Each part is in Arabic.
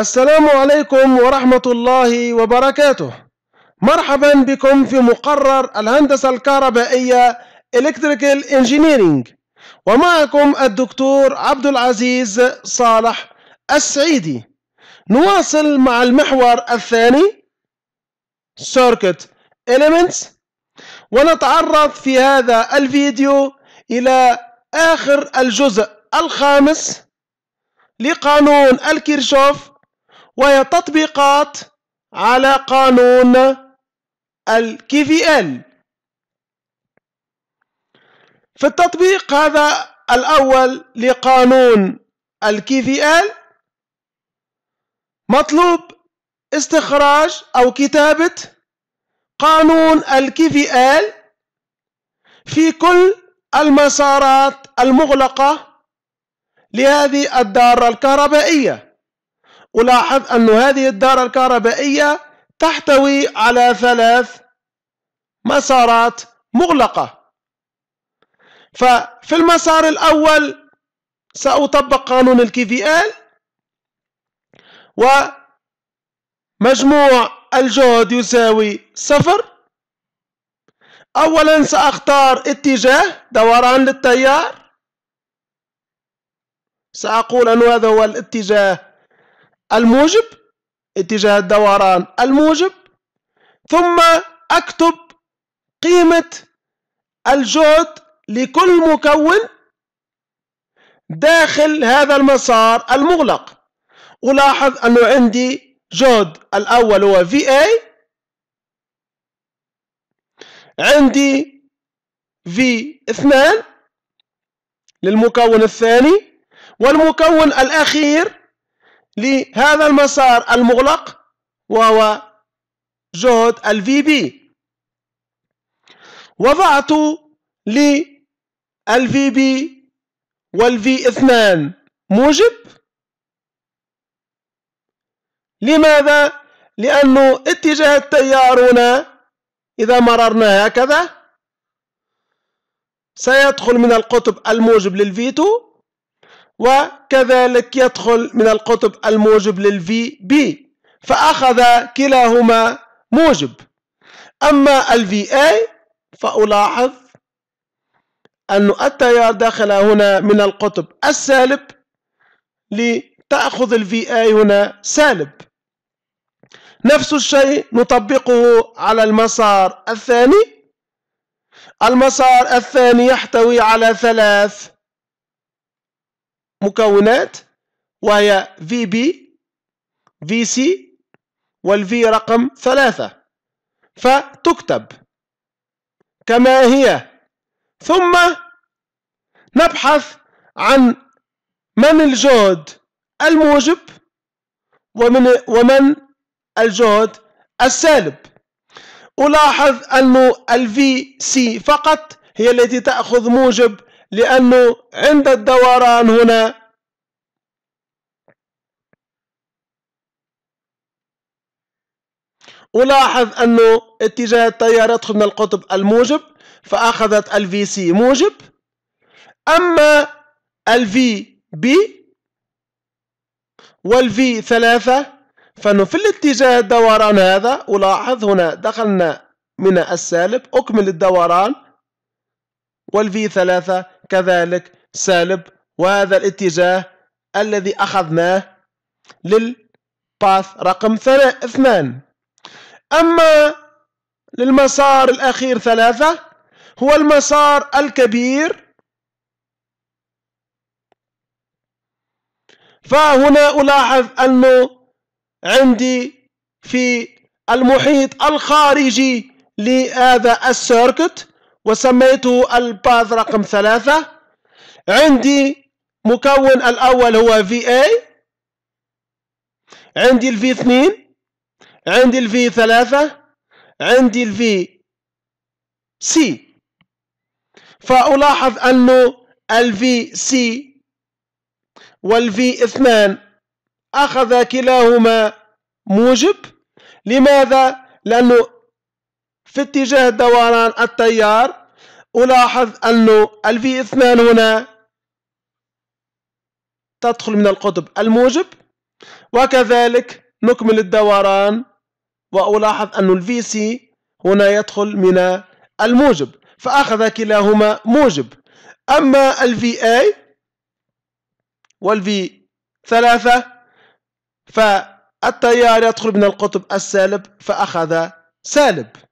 السلام عليكم ورحمة الله وبركاته مرحبا بكم في مقرر الهندسة الكهربائية Electrical Engineering ومعكم الدكتور عبد العزيز صالح السعيدي نواصل مع المحور الثاني Circuit Elements ونتعرض في هذا الفيديو إلى آخر الجزء الخامس لقانون الكيرشوف وهي تطبيقات على قانون الكي في ال في التطبيق هذا الأول لقانون الكي في ال مطلوب استخراج أو كتابة قانون الكي في ال في كل المسارات المغلقة لهذه الدارة الكهربائية ألاحظ أن هذه الدارة الكهربائية تحتوي على ثلاث مسارات مغلقة ففي المسار الأول سأطبق قانون ال ومجموع الجهد يساوي صفر أولا سأختار اتجاه دوران للتيار سأقول أن هذا هو الاتجاه الموجب اتجاه الدوران الموجب ثم أكتب قيمة الجهد لكل مكون داخل هذا المسار المغلق ألاحظ أنه عندي جهد الأول هو VA عندي V2 للمكون الثاني والمكون الأخير لهذا المسار المغلق وهو جهد الفي بي وضعت للفي بي والفي اثنان موجب لماذا؟ لأنه اتجاه التيار هنا إذا مررنا هكذا سيدخل من القطب الموجب للفي 2 وكذلك يدخل من القطب الموجب للفي بي فأخذ كلاهما موجب أما الفي اي فألاحظ أن التيار داخل هنا من القطب السالب لتأخذ الفي اي هنا سالب نفس الشيء نطبقه على المسار الثاني المسار الثاني يحتوي على ثلاث مكونات وهي في بي في سي والفي رقم ثلاثة فتكتب كما هي ثم نبحث عن من الجهد الموجب ومن, ومن الجهد السالب ألاحظ أن الفي سي فقط هي التي تأخذ موجب لأنه عند الدوران هنا ألاحظ أنه اتجاه التيار يدخل من القطب الموجب فأخذت الـ سي موجب أما VB والـ v ثلاثة فأنه في الاتجاه الدوران هذا ألاحظ هنا دخلنا من السالب أكمل الدوران والفي ثلاثة كذلك سالب وهذا الاتجاه الذي أخذناه للباث رقم اثنان أما للمسار الأخير ثلاثة هو المسار الكبير فهنا ألاحظ أنه عندي في المحيط الخارجي لهذا السيركت وسميته الباث رقم ثلاثة عندي مكون الأول هو VA عندي الفي اثنين عندي الفي ثلاثة عندي الفي سي فألاحظ أنه الفي سي والفي اثنان أخذ كلاهما موجب لماذا؟ لأنه في اتجاه دوران التيار ألاحظ أنه v اثنان هنا تدخل من القطب الموجب وكذلك نكمل الدوران وألاحظ أنه الـ سي هنا يدخل من الموجب فأخذ كلاهما موجب أما VA اي v ثلاثة فالتيار يدخل من القطب السالب فأخذ سالب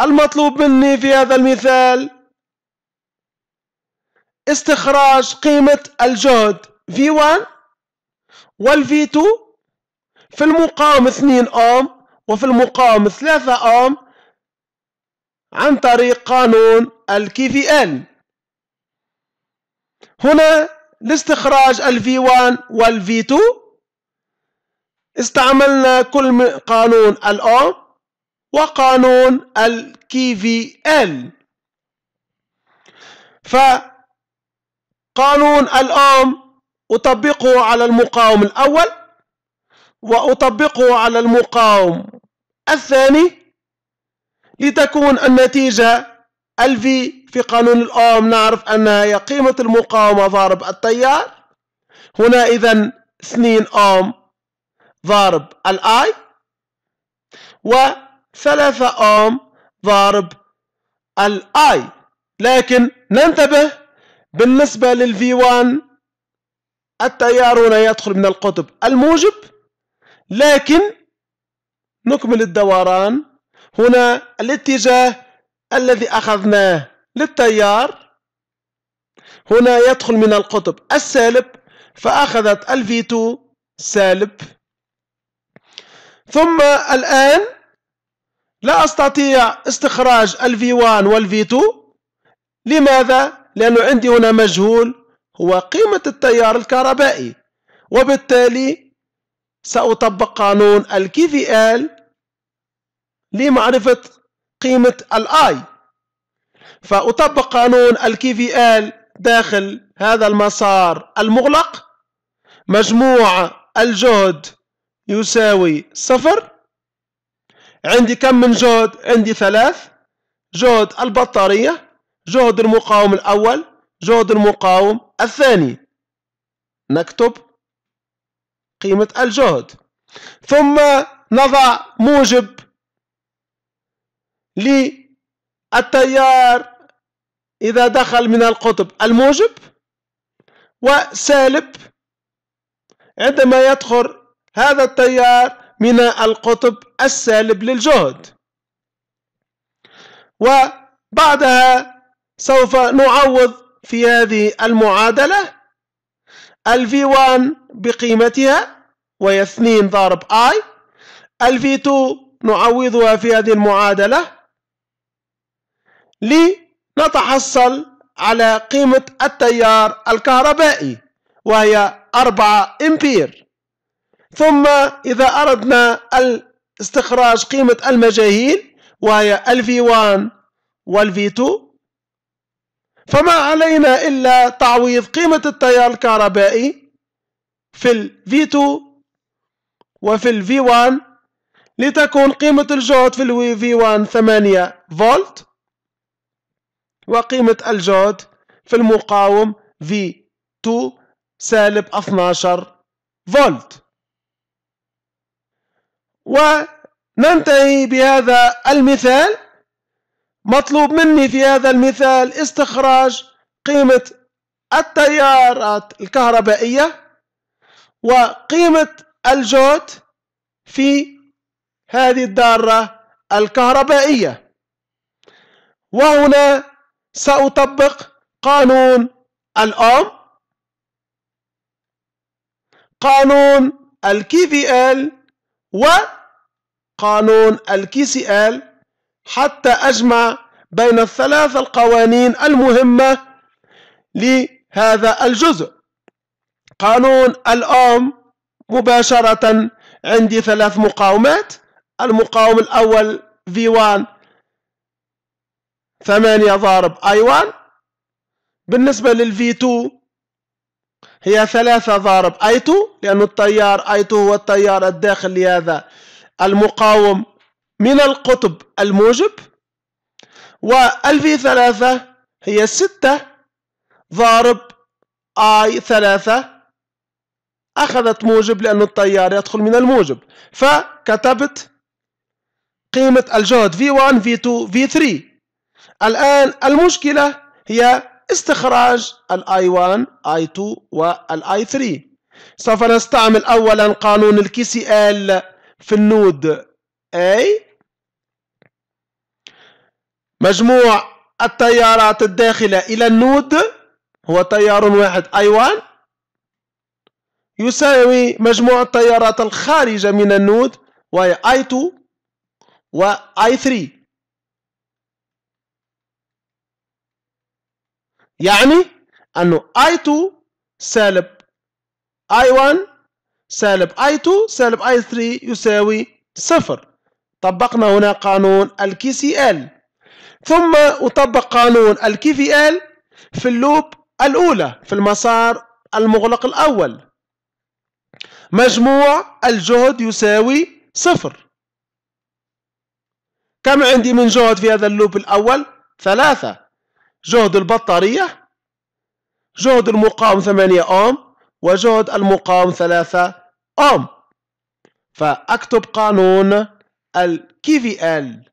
المطلوب مني في هذا المثال استخراج قيمة الجهد V1 والV2 v 2 أوم وفي المقاومة 3 أوم عن طريق قانون ال KVL هنا لاستخراج v 1 v 2 استعملنا كل قانون الأوم وقانون الكي في ال فقانون الأم أطبقه على المقاوم الأول وأطبقه على المقاوم الثاني لتكون النتيجة ال في قانون الأوم نعرف أنها هي قيمة المقاومة ضارب التيار هنا إذا 2 أوم ضارب الآي و ثلاثة أم ضارب الآي لكن ننتبه بالنسبة للفي 1 التيار هنا يدخل من القطب الموجب لكن نكمل الدوران هنا الاتجاه الذي أخذناه للتيار هنا يدخل من القطب السالب فأخذت الفي 2 سالب ثم الآن لا أستطيع استخراج الفي 1 والفي 2 لماذا؟ لأنه عندي هنا مجهول هو قيمة التيار الكهربائي وبالتالي سأطبق قانون الكي في ال لمعرفة قيمة الاي فأطبق قانون الكي في ال داخل هذا المسار المغلق مجموع الجهد يساوي صفر عندي كم من جهد عندي ثلاث جهد البطارية جهد المقاوم الأول جهد المقاوم الثاني نكتب قيمة الجهد ثم نضع موجب للتيار إذا دخل من القطب الموجب وسالب عندما يدخل هذا التيار من القطب السالب للجهد وبعدها سوف نعوض في هذه المعادله v الV1 بقيمتها وهي 2 ضرب I v 2 نعوضها في هذه المعادلة لنتحصل على قيمة التيار الكهربائي وهي 4 إمبير ثم إذا أردنا استخراج قيمة المجاهيل وهي الـ v 1 والـ v 2 فما علينا إلا تعويض قيمة التيار الكهربائي في الـ v 2 وفي الـ v 1 لتكون قيمة الجهد في الـ v 1 8 فولت وقيمة الجهد في المقاوم v 2 سالب 12 فولت وننتهي بهذا المثال مطلوب مني في هذا المثال استخراج قيمة التيارات الكهربائية وقيمة الجوت في هذه الدارة الكهربائية وهنا سأطبق قانون الأم قانون الكي في ال وقانون الكي سي ال حتى أجمع بين الثلاث القوانين المهمة لهذا الجزء قانون الأم مباشرة عندي ثلاث مقاومات المقاوم الأول V1 ثمانية ضارب I1 بالنسبة لل V2 هي ثلاثة ضارب I2 لأن التيار I2 هو التيار الداخل لهذا المقاوم من القطب الموجب والV3 هي ستة ضارب I3 اخذت موجب لأن التيار يدخل من الموجب فكتبت قيمة الجهد V1 V2 V3 الآن المشكلة هي استخراج الاي 1 اي 2 والاي 3 سوف نستعمل اولا قانون الكي سي ال في النود A مجموع التيارات الداخلة إلى النود هو تيار واحد I1 يساوي مجموع التيارات الخارجة من النود وهي I2 و I3 يعني أنه I2 سالب I1 سالب I2 سالب I3 يساوي صفر طبقنا هنا قانون الكي سي ال ثم أطبق قانون الكي في ال في اللوب الأولى في المسار المغلق الأول مجموع الجهد يساوي صفر كم عندي من جهد في هذا اللوب الأول؟ ثلاثة جهد البطارية جهد المقاوم 8 أوم وجهد المقاوم 3 أوم فأكتب قانون الكي في ال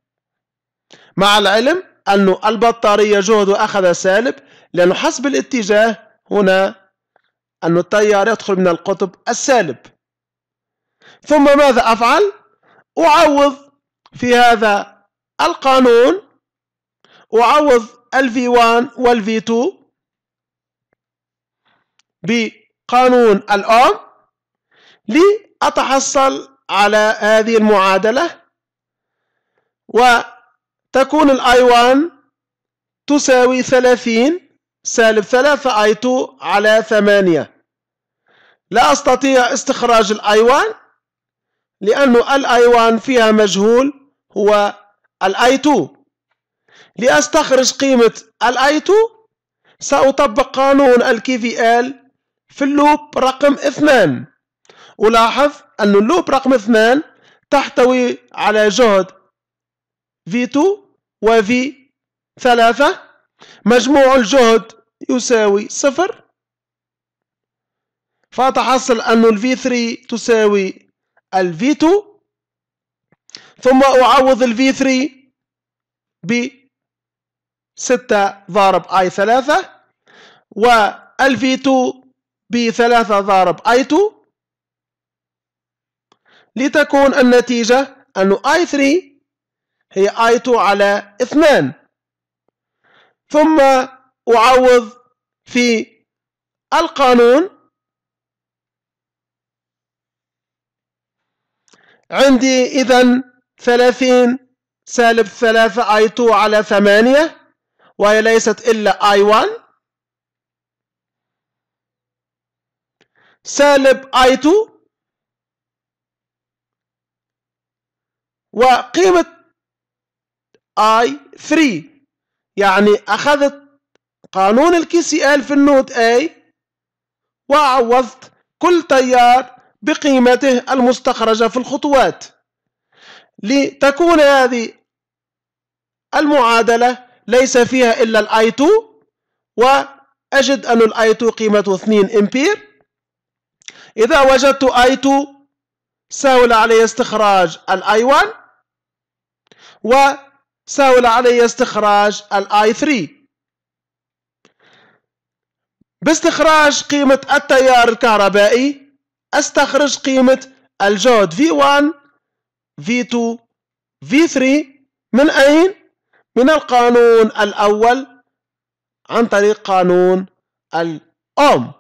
مع العلم أن البطارية جهد أخذ سالب لأنه حسب الاتجاه هنا أن التيار يدخل من القطب السالب ثم ماذا أفعل؟ أعوض في هذا القانون أعوض v 1 v 2 بقانون الأوم لأتحصل على هذه المعادلة وتكون i 1 تساوي 30 سالب 3 I2 على 8 لا أستطيع استخراج i 1 لانه i الI1 فيها مجهول هو i 2 لأستخرج قيمة 2 سأطبق قانون الكي في ال في اللوب رقم اثنان ألاحظ أن اللوب رقم اثنان تحتوي على جهد V2 و V3 مجموع الجهد يساوي صفر فتحصل أن ال V3 تساوي ال V2 ثم أعوض ال V3 ب 6 ضارب i 3 v 2 ب 3 ضارب i 2 لتكون النتيجة ان أن 3 هي i 2 على 2 ثم أعوض في القانون عندي إذا 30 سالب 3 I2 على 8 وهي ليست إلا I1 سالب I2 وقيمة I3 يعني أخذت قانون الكي سي ال في النود A وعوضت كل تيار بقيمته المستخرجة في الخطوات لتكون هذه المعادلة ليس فيها إلا الاي 2 وأجد أن الاي 2 قيمته 2 امبير إذا وجدت اي 2 ساول علي استخراج الاي 1 وساول علي استخراج الاي 3 باستخراج قيمة التيار الكهربائي استخرج قيمة الجهد V1 V2 V3 من أين؟ من القانون الأول عن طريق قانون الأم